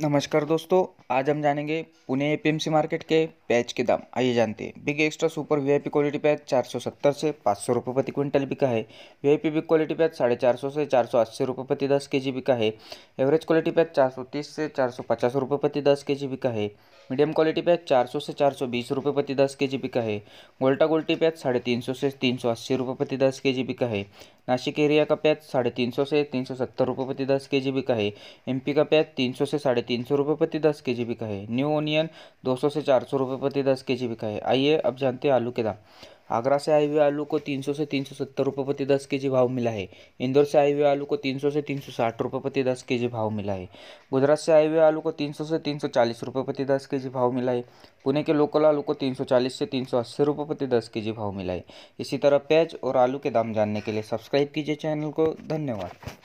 नमस्कार दोस्तों आज हम जानेंगे पुणे एपीएमसी मार्केट के पैच के दाम आइए जानते हैं big extra super VIP quality पैच 470 से पाँच सौ रुपये प्रति क्विंटल बिका है वीआईपी बिग क्वालिटी पैच साढ़े चार सौ से चार सौ अस्सी रुपये प्रति दस के जी बिका है एवरेज क्वालिटी पैच चार सौ तीस से चार सौ पचास रुपये प्रति दस के जी बिका है मीडियम क्वालिटी पैच चार सौ से चार सौ बीस रुपये प्रति दस के जी बिका है गोल्टा गोल्टी पैच साढ़े तीन सौ से तीन सौ अस्सी रुपये प्रति दस के जी बिका है नासिक एरिया का पैच साढ़े तीन सौ से तीन सौ सत्तर रुपये प्रति दस के जी बिका है एमपी का पैच तीन सौ से साढ़े तीन सौ रुपये प्रति दस के जी बिका है न्यू ओनियन दो सौ से चार सौ रुपये प्रति दस के जी बिका है आइए अब जानते हैं आलू के दाम आगरा से आए हुए आलू को तीन सौ से तीन सौ सत्तर रुपये प्रति दस के जी भाव मिला है इंदौर से आए हुए आलू को तीन सौ से तीन सौ साठ रुपये प्रति दस के जी भाव मिला है गुजरात से आए हुए आलू को तीन सौ से तीन सौ चालीस रुपये प्रति दस के जी भाव मिला है पुणे के लोकल आलू को तीन सौ चालीस से तीन सौ अस्सी रुपये प्रति दस के जी भाव मिला है इसी तरह प्याज और आलू के दाम जानने के लिए सब्सक्राइब कीजिए चैनल को धन्यवाद